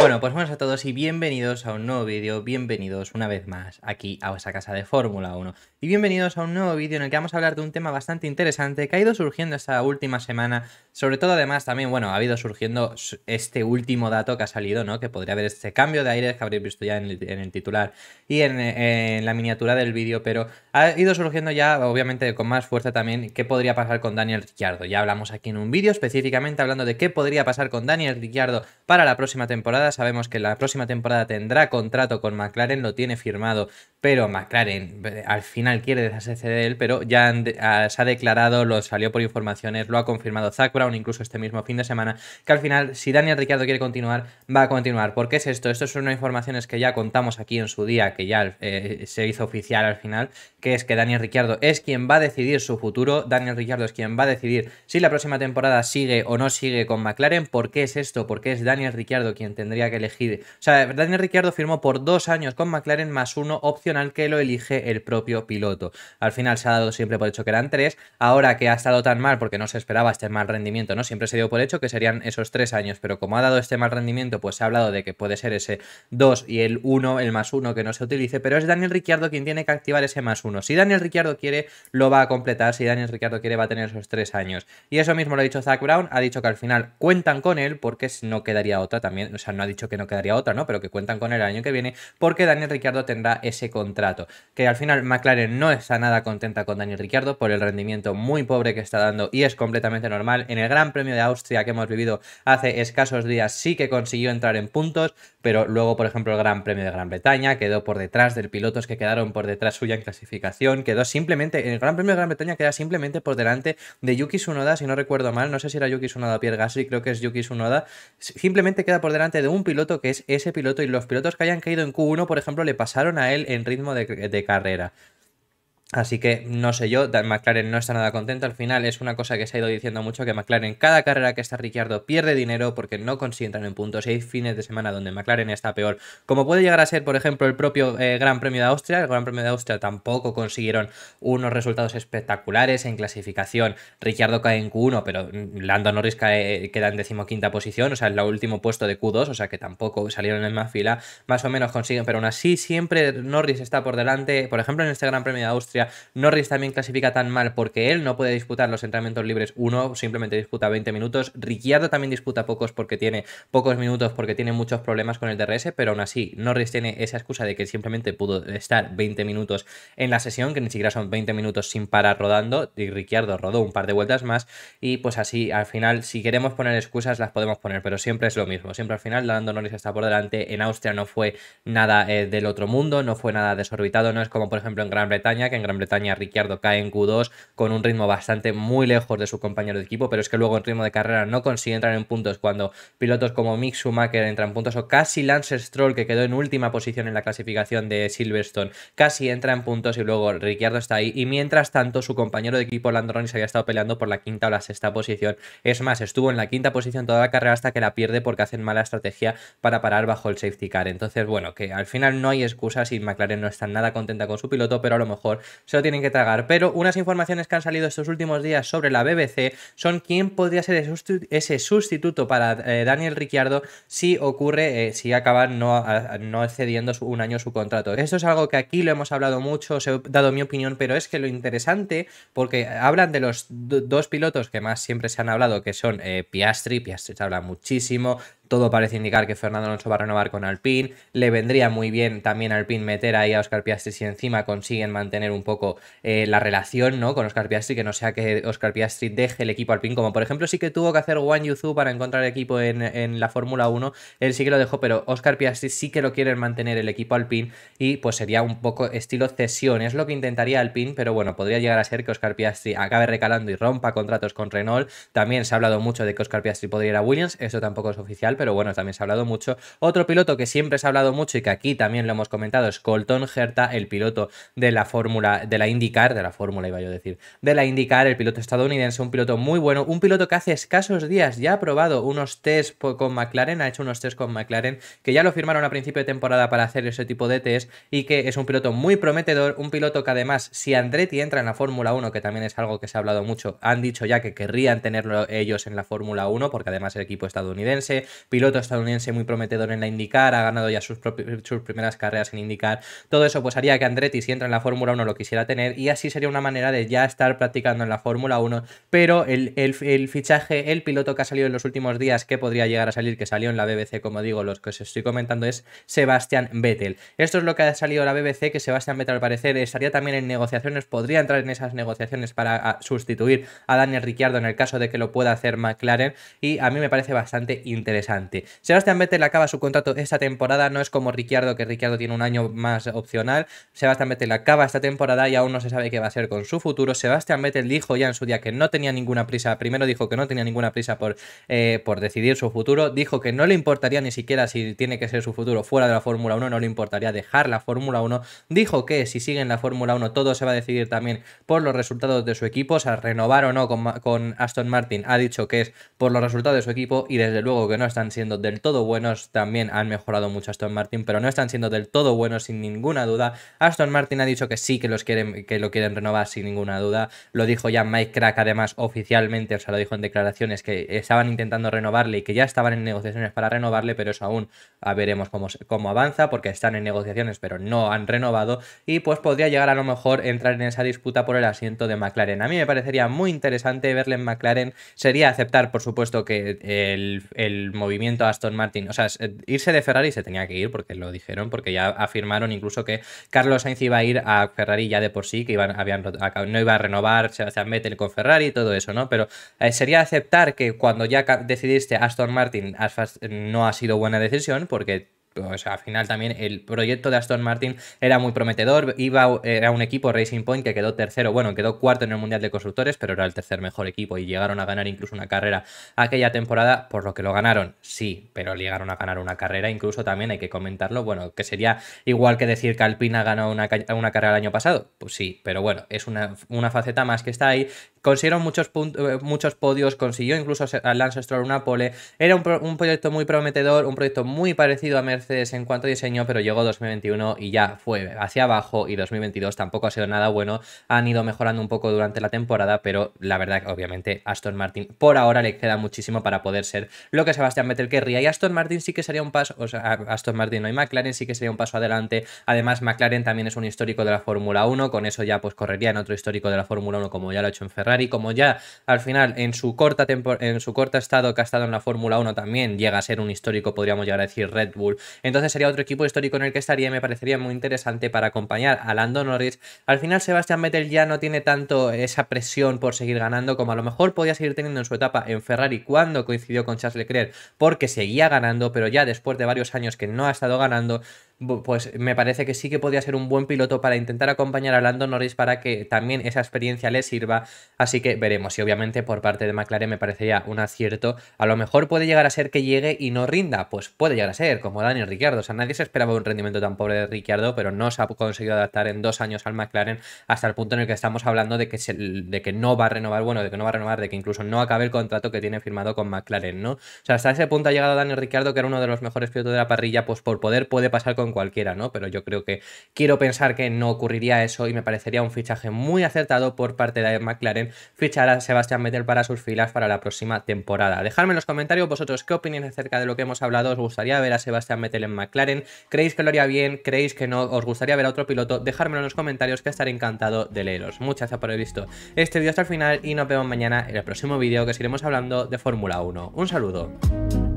Bueno, pues buenas a todos y bienvenidos a un nuevo vídeo, bienvenidos una vez más aquí a vuestra casa de Fórmula 1 y bienvenidos a un nuevo vídeo en el que vamos a hablar de un tema bastante interesante que ha ido surgiendo esta última semana, sobre todo además también, bueno, ha ido surgiendo este último dato que ha salido, ¿no? Que podría haber este cambio de aire que habréis visto ya en el, titular y en, en, la miniatura del vídeo, pero ha ido surgiendo ya obviamente con más fuerza también qué podría pasar con Daniel Ricciardo. Ya hablamos aquí en un vídeo específicamente hablando de qué podría pasar con Daniel Ricciardo para la próxima temporada Sabemos que la próxima temporada tendrá contrato con McLaren, lo tiene firmado, pero McLaren eh, al final quiere deshacerse de él, pero ya ah, se ha declarado, lo salió por informaciones, lo ha confirmado Zach Brown incluso este mismo fin de semana, que al final si Daniel Ricciardo quiere continuar, va a continuar. ¿Por qué es esto? esto son unas informaciones que ya contamos aquí en su día, que ya eh, se hizo oficial al final, que es que Daniel Ricciardo es quien va a decidir su futuro, Daniel Ricciardo es quien va a decidir si la próxima temporada sigue o no sigue con McLaren. ¿Por qué es esto? Porque es Daniel Ricciardo quien tendría que elegir. O sea, Daniel Ricciardo firmó por dos años con McLaren más uno opcional que lo elige el propio piloto. Al final se ha dado siempre por hecho que eran tres. Ahora que ha estado tan mal, porque no se esperaba este mal rendimiento, ¿no? Siempre se dio por hecho que serían esos tres años, pero como ha dado este mal rendimiento, pues se ha hablado de que puede ser ese dos y el uno, el más uno que no se utilice, pero es Daniel Ricciardo quien tiene que activar ese más uno, Si Daniel Ricciardo quiere, lo va a completar. Si Daniel Ricciardo quiere, va a tener esos tres años. Y eso mismo lo ha dicho Zach Brown, ha dicho que al final cuentan con él porque no quedaría otra también, o sea, no ha dicho que no quedaría otra, ¿no? Pero que cuentan con él el año que viene porque Daniel Ricciardo tendrá ese contrato. Que al final McLaren no está nada contenta con Daniel Ricciardo por el rendimiento muy pobre que está dando y es completamente normal. En el Gran Premio de Austria que hemos vivido hace escasos días sí que consiguió entrar en puntos, pero luego, por ejemplo, el Gran Premio de Gran Bretaña quedó por detrás del pilotos que quedaron por detrás suya en clasificación, quedó simplemente, en el Gran Premio de Gran Bretaña queda simplemente por delante de Yuki Tsunoda, si no recuerdo mal, no sé si era Yuki Tsunoda o Pierre Gasly, creo que es Yuki Tsunoda, simplemente queda por delante de un piloto que es ese piloto y los pilotos que hayan caído en Q1, por ejemplo, le pasaron a él en ritmo de, de carrera. Así que no sé yo, McLaren no está nada contento. Al final es una cosa que se ha ido diciendo mucho que McLaren cada carrera que está Ricciardo pierde dinero porque no consiguen entrar en puntos. Hay fines de semana donde McLaren está peor. Como puede llegar a ser, por ejemplo, el propio eh, Gran Premio de Austria. El Gran Premio de Austria tampoco consiguieron unos resultados espectaculares en clasificación. Ricciardo cae en Q1, pero Lando Norris queda en decimoquinta posición, o sea, en el último puesto de Q2, o sea que tampoco salieron en más fila. Más o menos consiguen, pero aún así siempre Norris está por delante. Por ejemplo, en este Gran Premio de Austria Norris también clasifica tan mal porque él no puede disputar los entrenamientos libres uno, simplemente disputa 20 minutos. Ricciardo también disputa pocos porque tiene pocos minutos, porque tiene muchos problemas con el DRS, pero aún así Norris tiene esa excusa de que simplemente pudo estar 20 minutos en la sesión, que ni siquiera son 20 minutos sin parar rodando. Y Ricciardo rodó un par de vueltas más y pues así al final, si queremos poner excusas, las podemos poner, pero siempre es lo mismo. Siempre al final, Lando Norris está por delante. En Austria no fue nada eh, del otro mundo, no fue nada desorbitado, no es como por ejemplo en Gran Bretaña, que en en Bretaña, Ricciardo cae en Q2 con un ritmo bastante muy lejos de su compañero de equipo, pero es que luego en ritmo de carrera no consigue entrar en puntos cuando pilotos como Mick Schumacher entran en puntos o casi Lance Stroll, que quedó en última posición en la clasificación de Silverstone, casi entra en puntos y luego Ricciardo está ahí. Y mientras tanto, su compañero de equipo Lando se había estado peleando por la quinta o la sexta posición. Es más, estuvo en la quinta posición toda la carrera hasta que la pierde porque hacen mala estrategia para parar bajo el safety car. Entonces, bueno, que al final no hay excusas y McLaren no está nada contenta con su piloto, pero a lo mejor se lo tienen que tragar. Pero unas informaciones que han salido estos últimos días sobre la BBC son quién podría ser ese sustituto para eh, Daniel Ricciardo si ocurre, eh, si acaban no, excediendo un año su contrato. Esto es algo que aquí lo hemos hablado mucho, os he dado mi opinión, pero es que lo interesante, porque hablan de los dos pilotos que más siempre se han hablado, que son eh, Piastri, Piastri se habla muchísimo, todo parece indicar que Fernando Alonso va a renovar con Alpine. Le vendría muy bien también a Alpine meter ahí a Oscar Piastri si encima consiguen mantener un poco eh, la relación ¿no? con Oscar Piastri, que no sea que Oscar Piastri deje el equipo Alpine, como por ejemplo sí que tuvo que hacer Juan Yuzu para encontrar equipo en, la Fórmula 1. Él sí que lo dejó, pero Oscar Piastri sí que lo quieren mantener el equipo Alpine y pues sería un poco estilo cesión. Es lo que intentaría Alpine, pero bueno, podría llegar a ser que Oscar Piastri acabe recalando y rompa contratos con Renault. También se ha hablado mucho de que Oscar Piastri podría ir a Williams, eso tampoco es oficial pero bueno, también se ha hablado mucho. Otro piloto que siempre se ha hablado mucho y que aquí también lo hemos comentado es Colton Herta, el piloto de la Fórmula, de la IndyCar, de la Fórmula iba yo a decir, de la IndyCar, el piloto estadounidense, un piloto muy bueno, un piloto que hace escasos días ya ha probado unos test con McLaren, ha hecho unos test con McLaren, que ya lo firmaron a principio de temporada para hacer ese tipo de test y que es un piloto muy prometedor, un piloto que además, si Andretti entra en la Fórmula 1, que también es algo que se ha hablado mucho, han dicho ya que querrían tenerlo ellos en la Fórmula 1, porque además el equipo estadounidense, piloto estadounidense muy prometedor en la IndyCar, ha ganado ya sus, primeras carreras en IndyCar. Todo eso pues haría que Andretti, si entra en la Fórmula 1, lo quisiera tener y así sería una manera de ya estar practicando en la Fórmula 1. Pero el, fichaje, el piloto que ha salido en los últimos días, que podría llegar a salir, que salió en la BBC, como digo, los que os estoy comentando es Sebastian Vettel. Esto es lo que ha salido la BBC, que Sebastian Vettel al parecer estaría también en negociaciones, podría entrar en esas negociaciones para ah, sustituir a Daniel Ricciardo en el caso de que lo pueda hacer McLaren y a mí me parece bastante interesante. Sebastian Sebastián Vettel acaba su contrato esta temporada, no es como Ricciardo, que Ricciardo tiene un año más opcional. Sebastián Vettel acaba esta temporada y aún no se sabe qué va a ser con su futuro. Sebastián Vettel dijo ya en su día que no tenía ninguna prisa, primero dijo que no tenía ninguna prisa por, eh, por decidir su futuro, dijo que no le importaría ni siquiera si tiene que ser su futuro fuera de la Fórmula 1, no le importaría dejar la Fórmula 1, dijo que si sigue en la Fórmula 1 todo se va a decidir también por los resultados de su equipo, o sea, renovar o no con, Aston Martin, ha dicho que es por los resultados de su equipo y desde luego que no están siendo del todo buenos. También han mejorado mucho Aston Martin, pero no están siendo del todo buenos sin ninguna duda. Aston Martin ha dicho que sí que los quieren, que lo quieren renovar sin ninguna duda. Lo dijo ya Mike Crack, además, oficialmente, o sea, lo dijo en declaraciones que estaban intentando renovarle y que ya estaban en negociaciones para renovarle, pero eso aún a veremos cómo, cómo avanza, porque están en negociaciones, pero no han renovado. Y pues podría llegar a lo mejor entrar en esa disputa por el asiento de McLaren. A mí me parecería muy interesante verle en McLaren. Sería aceptar, por supuesto, que el, el movimiento movimiento a Aston Martin. O sea, eh, irse de Ferrari se tenía que ir porque lo dijeron, porque ya afirmaron incluso que Carlos Sainz iba a ir a Ferrari ya de por sí, que iban, habían, no iba a renovar se meten con Ferrari y todo eso, ¿no? Pero eh, sería aceptar que cuando ya decidiste Aston Martin, no ha sido buena decisión porque pues al final también el proyecto de Aston Martin era muy prometedor, iba, era un equipo Racing Point que quedó tercero, bueno, quedó cuarto en el Mundial de Constructores, pero era el tercer mejor equipo y llegaron a ganar incluso una carrera aquella temporada, por lo que lo ganaron, sí, pero llegaron a ganar una carrera, incluso también hay que comentarlo, bueno, que sería igual que decir que Alpina ganó una, una carrera el año pasado, pues sí, pero bueno, es una, una faceta más que está ahí, consiguieron muchos, eh, muchos podios, consiguió incluso a Lance Stroll una pole. Era un, proyecto muy prometedor, un proyecto muy parecido a Mercedes en cuanto a diseño, pero llegó 2021 y ya fue hacia abajo y 2022 tampoco ha sido nada bueno. Han ido mejorando un poco durante la temporada, pero la verdad obviamente Aston Martin por ahora le queda muchísimo para poder ser lo que Sebastián Vettel querría y Aston Martin sí que sería un paso, o sea, Aston Martin no y McLaren sí que sería un paso adelante. Además, McLaren también es un histórico de la Fórmula 1, con eso ya pues correría en otro histórico de la Fórmula 1 como ya lo ha hecho en Ferrari Ferrari, como ya al final en su corta en su corta estado que ha estado en la Fórmula 1 también llega a ser un histórico, podríamos llegar a decir Red Bull. Entonces sería otro equipo histórico en el que estaría y me parecería muy interesante para acompañar a Lando Norris. Al final Sebastian Vettel ya no tiene tanto esa presión por seguir ganando como a lo mejor podía seguir teniendo en su etapa en Ferrari cuando coincidió con Charles Leclerc porque seguía ganando, pero ya después de varios años que no ha estado ganando, pues me parece que sí que podría ser un buen piloto para intentar acompañar a Lando Norris para que también esa experiencia le sirva. Así que veremos. Y obviamente por parte de McLaren me parecería un acierto. A lo mejor puede llegar a ser que llegue y no rinda. Pues puede llegar a ser, como Daniel Ricciardo. O sea, nadie se esperaba un rendimiento tan pobre de Ricciardo, pero no se ha conseguido adaptar en dos años al McLaren hasta el punto en el que estamos hablando de que, de que no va a renovar, bueno, de que no va a renovar, de que incluso no acabe el contrato que tiene firmado con McLaren, ¿no? O sea, hasta ese punto ha llegado Daniel Ricciardo, que era uno de los mejores pilotos de la parrilla, pues por poder puede pasar con cualquiera, ¿no? Pero yo creo que quiero pensar que no ocurriría eso y me parecería un fichaje muy acertado por parte de McLaren fichar a Sebastián Vettel para sus filas para la próxima temporada. Dejadme en los comentarios vosotros qué opinéis acerca de lo que hemos hablado. ¿Os gustaría ver a Sebastián Vettel en McLaren? ¿Creéis que lo haría bien? ¿Creéis que no? ¿Os gustaría ver a otro piloto? Dejármelo en los comentarios que estaré encantado de leeros. Muchas gracias por haber visto este vídeo hasta el final y nos vemos mañana en el próximo vídeo que seguiremos hablando de Fórmula 1. Un saludo.